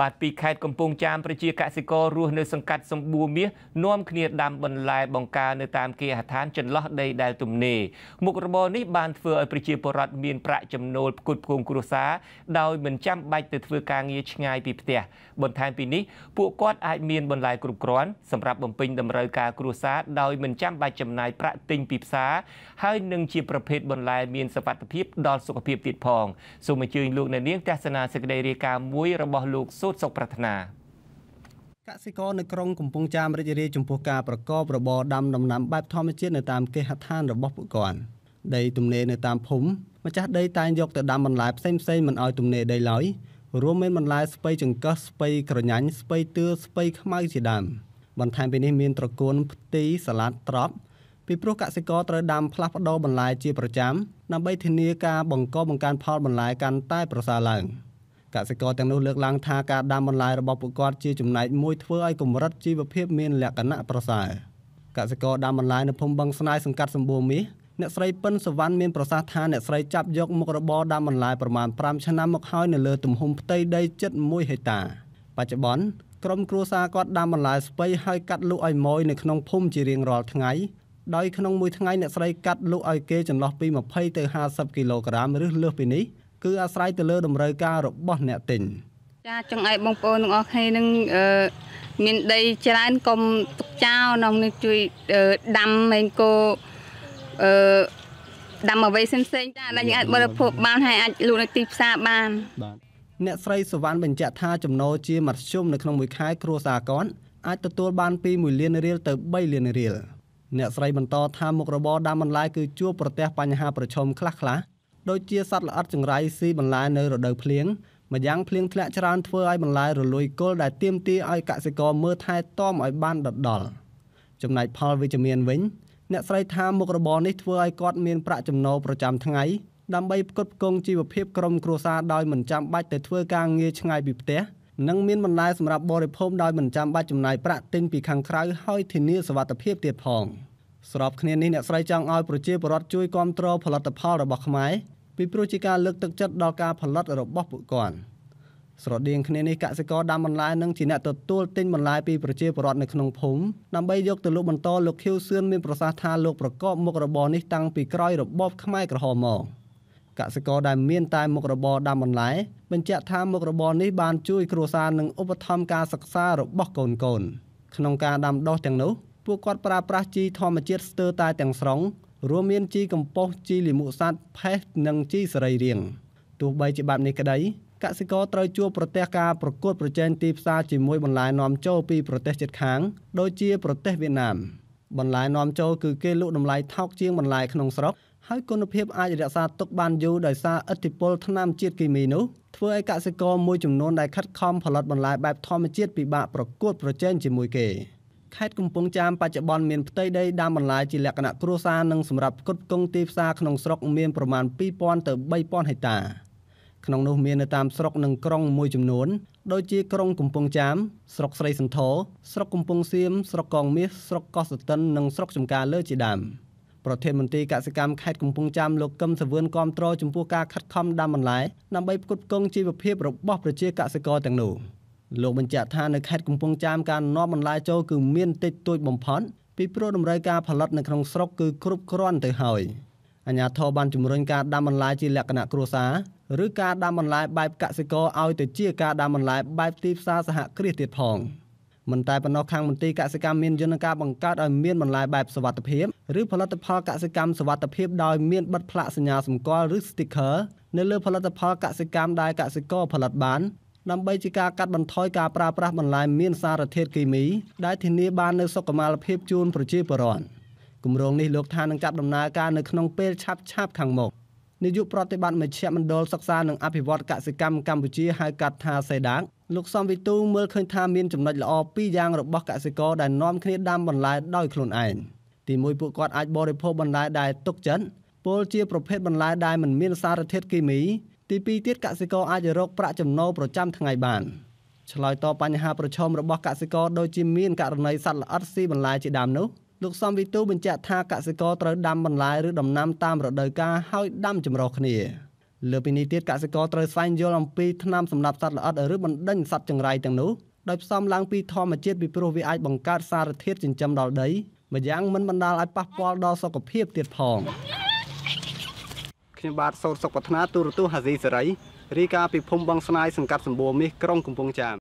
បាទពីខេត្តកំពង់ចាមប្រជាកសិកររស់នៅសង្កាត់សម្បួរមាសនាំគ្នាដាំបន្លែបង្ការនៅតាមគេហដ្ឋាន ចន្លោះដីដែលទំនេរមុខរបរនេះបានធ្វើឲ្យប្រជាពលរដ្ឋមានប្រាក់ចំណូលផ្គត់ផ្គង់គ្រួសារដោយមិនចាំបាច់ទៅធ្វើការងារឆ្ងាយពីផ្ទះបន្ថែមពីនេះពួកគាត់អាចមានបន្លែគ្រប់គ្រាន់សម្រាប់បំពេញតម្រូវការគ្រួសារដោយមិនចាំបាច់ចំណាយប្រាក់ទិញពីផ្សារហើយនឹងជាប្រភេទបន្លែមានសុវត្ថិភាពដល់សុខភាពទៀតផងសូមអញ្ជើញលោកអ្នកនាងទស្សនាសេចក្តីរាយការណ៍មួយរបស់លោកសសូត្រសុខប្រាថ្នាកសិករនៅក្រុងកំពង់ចាមរាជធានីចំពោះការប្រកបរបរដាំដំណាំបែបធម្មជាតិនៅតាមគេហដ្ឋានរបស់ពួកគាត់ដីទំនេរនៅតាមភូមិម្ចាស់ដីតែងយកទៅដាំបន្លែផ្សេងៗមិនឲ្យទំនេរដីឡើយរួមមានបន្លែស្ពៃចង្កឹះស្ពៃក្រញាញ់ស្ពៃទឿស្ពៃខ្មៅជាដើមបន្ថែមពីនេះមានត្រកួនផ្ទីសាឡាត់ត្រប់ពីព្រោះកសិករត្រូវដាំផ្លាស់ប្ដូរបន្លែជាប្រចាំដើម្បីធានាការបង្កបង្កើនផលបន្លែកាន់តែប្រសើរឡើង។កសិករទាំងនោះលើកឡើងថាការដាំបន្លែរបស់ពួកគាត់ជាចំណែកមួយធ្វើឲ្យកម្រិតជីវភាពមានលក្ខណៈប្រសើរកសិករដាំបន្លែនៅភូមិបឹងស្នាយសង្កាត់សម្បូរមាសអ្នកស្រីប៉ិនសវណ្ណមានប្រសាសន៍ថាអ្នកស្រីចាប់យកមុខរបរដាំបន្លែប្រមាណ5ឆ្នាំមកហើយនៅលើទំហំផ្ទៃដីជិត1ហិកតាបច្ចុប្បន្នក្រុមគ្រួសារគាត់ដាំបន្លែស្ពៃហើយកាត់លក់ឲ្យម៉ួយនៅក្នុងភូមិជារៀងរាល់ថ្ងៃដោយក្នុងមួយថ្ងៃអ្នកស្រីកាត់លក់ឲ្យគេចន្លោះពី20ទៅ50គីឡូក្រាមឬលើសពីនេះគឺអាស្រ័យទៅលើ តម្រូវការរបស់អ្នកទិញចាចង់ឲ្យបងប្អូនទាំងអស់គ្នានឹងមានដីច្រើនកុំទុកចោលនំនឹងជួយដាំមេនគោអឺដាំអ្វីផ្សេងៗចាដែលយើងអាចបរិភោគបានហើយអាចលក់នៅទីផ្សារបានបាទអ្នកស្រីសវណ្ណបញ្ជាក់ថាចំណូលជាមធ្យមនៅក្នុងមួយខែគ្រួសារគាត់អាចទទួលបានពី1លានរៀលទៅ3លានរៀលអ្នកស្រីបន្តថាមុខរបរដាំបន្លែគឺជួបប្រទះបញ្ហា ប្រឈមខ្លះៗដូចជាសត្វល្អិតចង្រៃស៊ីបន្លែនៅរដូវភ្លៀងម្យ៉ាងភ្លៀងធ្លាក់ច្រើនធ្វើឲ្យបន្លែរលួយគល់ដែលទាមទារឲ្យកសិករមើលថែទាំឲ្យបានដិតដល់ចំណែកផលវិជ្ជមានវិញអ្នកស្រីថាមុខរបរនេះធ្វើឲ្យគាត់មានប្រាក់ចំណូលប្រចាំថ្ងៃដើម្បីផ្គត់ផ្គង់ជីវភាពក្រុមគ្រួសារដោយមិនចាំបាច់ទៅធ្វើការងារឆ្ងាយពីផ្ទះនិងមានបន្លែសម្រាប់បរិភោគដោយមិនចាំបាច់ចំណាយប្រាក់ទិញពីខាងក្រៅហើយធានាសុវត្ថិភាពទៀតផងស្របគ្នានេះអ្នកស្រីចង់ឲ្យប្រជាពលរដ្ឋជួយគាំទ្រផលិតផលរបស់ខ្មែរពីព្រោះជាការលើកទឹកចិត្តដល់ការផលិតរបស់ពួកគាត់ស្រដៀងគ្នានេះកសិករដាំបន្លែនឹងជាអ្នកទទួលទិញបន្លែពីប្រជាពលរដ្ឋនៅក្នុងភូមិដើម្បីយកទៅលក់បន្តលោកខៀវសឿនមានប្រសាសន៍ថាលោកប្រកបមុខរបរនេះតាំងពីក្រោយរបបខ្មែរក្រហមមកកសិករដែលមានតែមុខរបរដាំបន្លែបញ្ជាក់ថាមុខរបរនេះបានជួយគ្រួសារនិងឧបត្ថម្ភការសិក្សារបស់កូនកូនក្នុងការដាំដុះទាំងនោះពួកគាត់ប្រើប្រាស់ជីធម្មជាតិស្ទើរតែទាំងស្រុងរួមមានជីកំប៉ុស្តជីលាមកសត្វផេះនិងជីសរីរាង្គទោះបីជាបែបនេះក្តីកសិករត្រូវជួបប្រទះការប្រកួត ប្រជែងទីផ្សារជាមួយបន្លែនាំចូលពីប្រទេសជិតខាងដូចជាប្រទេសវៀតណាមបន្លែនាំចូលគឺគេលក់តម្លៃថោកជាងបន្លែក្នុងស្រុកហើយគុណភាពអាចរក្សាទុកបានយូរដោយសារឥទ្ធិពលថ្នាំជាតិគីមីនោះធ្វើឲ្យកសិករមួយចំនួនដែលខិតខំផលិតបន្លែបែបធម្មជាតិពិបាកប្រកួត ប្រជែងជាមួយគេ។ខេត្តកំពង់ចាមបច្ចុប្បន្នមានផ្ទៃដីដាំបន្លែជាលក្ខណៈគ្រួសារនិងសម្រាប់ផ្គត់ផ្គង់ទីផ្សារក្នុងស្រុកមានប្រមាណ2000ទៅ3000ហិកតាក្នុងនោះមាននៅតាមស្រុកនិងក្រុងមួយចំនួនដូចជាក្រុងកំពង់ចាមស្រុកស្រីសន្ធរស្រុកកំពង់សៀមស្រុកកងមាសស្រុកកោះសតិននិងស្រុកចំការលើជាដើមប្រធានមន្ត្រីកសិកម្មខេត្តកំពង់ចាមលោកកឹមសវឿនគាំទ្រចំពោះការខិតខំដាំបន្លែដើម្បីផ្គត់ផ្គង់ជីវភាពរបស់ប្រជាកសិករទាំងនោះ។លោកបញ្ជាក់ថានៅខេត្តកំពង់ចាមការនាំបន្លែចូលគឺមានតិចតួចបំផុតពីព្រោះតម្រូវការផលិតនៅក្នុងស្រុកគឺគ្រប់គ្រាន់ទៅហើយអាជ្ញាធរបានជំរុញការដាំបន្លែជាលក្ខណៈគ្រួសារឬការដាំបន្លែបែបកសិករឲ្យទៅជាការដាំបន្លែបែបទីផ្សារសហគ្រាសទៀតផងមិនតែប៉ុណ្ណោះខាងមន្ទីរកសិកម្មមានយន្តការបង្កើតឲ្យមានបន្លែបែបសវត្ថភាពឬផលិតផលកសិកម្មសវត្ថភាពដោយមានបិទផ្លាកសញ្ញាសម្គាល់ឬ sticker នៅលើផលិតផលកសិកម្មដែលកសិករផលិតបានដើម្បីជាការកាត់បន្ថយការប្រើប្រាស់បន្លែមាន សារធាតុគីមីដែលធានា បាននូវសុខុមាលភាពជូនប្រជាពលរដ្ឋគម្រោងនេះលោកថានឹងចាប់ដំណើរការនៅក្នុងពេលឆាប់ឆាប់ខាងមុខនាយកប្រតិបត្តិមជ្ឈមណ្ឌលសិក្សានិងអភិវឌ្ឍកសិកម្មកម្ពុជាហៅកាត់ថាសេដាកលោកសំវិទូមើលឃើញថាមានចំណុចល្អពីរយ៉ាងរបស់កសិករដែលនាំគ្នាដាំបន្លែដោយខ្លួនឯងទីមួយពួកគាត់អាចបរិភោគបន្លែដែលទុកចិត្តពលជាប្រភេទបន្លែដែលមិនមានសារធាតុគីមីទី2ទៀតកសិករអាចរកប្រាក់ចំណូលប្រចាំថ្ងៃបានឆ្លើយតបបញ្ហាប្រឈមរបស់កសិករដូចជាមានករណីសត្វល្អិតស៊ីបន្លែជាដើមនោះលោកសំវិទូបញ្ជាក់ថាកសិករត្រូវដាំបន្លែឬដំណាំតាមរដូវកាលហើយដាំចម្រុះគ្នាលើពីនេះទៀតកសិករត្រូវស្វែងយល់អំពីថ្នាំសម្រាប់សត្វល្អិតឬបណ្ដេញសត្វចង្រៃទាំងនោះដោយផ្សំឡើងពីធម្មជាតិពីព្រោះវាអាចបង្កើតសារធាតុចិញ្ចឹមដល់ដីម្យ៉ាងមិនបណ្ដាលឲ្យប៉ះពាល់ដល់សុខភាពទៀតផង។ខ្ញុំបាទសូត្រសុខប្រាថ្នាទូរទស្សន៍ហាស៊ីសេរីរាយការណ៍ពីភូមិបឹងស្នាយសង្កាត់សម្បូរមាសក្រុងកំពង់ចាម